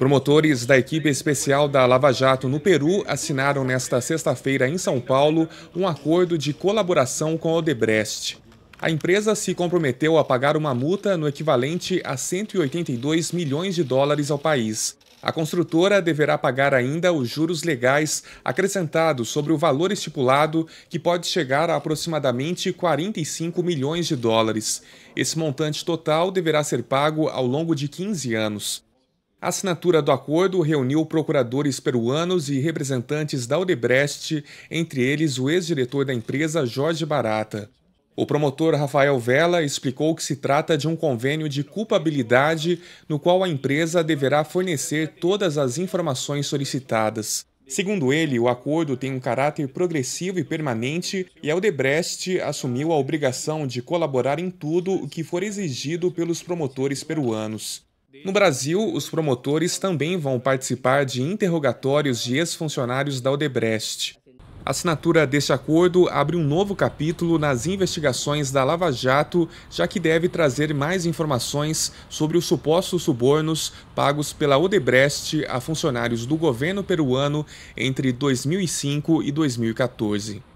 Promotores da equipe especial da Lava Jato no Peru assinaram nesta sexta-feira em São Paulo um acordo de colaboração com a Odebrecht. A empresa se comprometeu a pagar uma multa no equivalente a 182 milhões de dólares ao país. A construtora deverá pagar ainda os juros legais acrescentados sobre o valor estipulado, que pode chegar a aproximadamente 45 milhões de dólares. Esse montante total deverá ser pago ao longo de 15 anos. A assinatura do acordo reuniu procuradores peruanos e representantes da Odebrecht, entre eles o ex-diretor da empresa Jorge Barata. O promotor Rafael Vela explicou que se trata de um convênio de culpabilidade no qual a empresa deverá fornecer todas as informações solicitadas. Segundo ele, o acordo tem um caráter progressivo e permanente e a Odebrecht assumiu a obrigação de colaborar em tudo o que for exigido pelos promotores peruanos. No Brasil, os promotores também vão participar de interrogatórios de ex-funcionários da Odebrecht. A assinatura deste acordo abre um novo capítulo nas investigações da Lava Jato, já que deve trazer mais informações sobre os supostos subornos pagos pela Odebrecht a funcionários do governo peruano entre 2005 e 2014.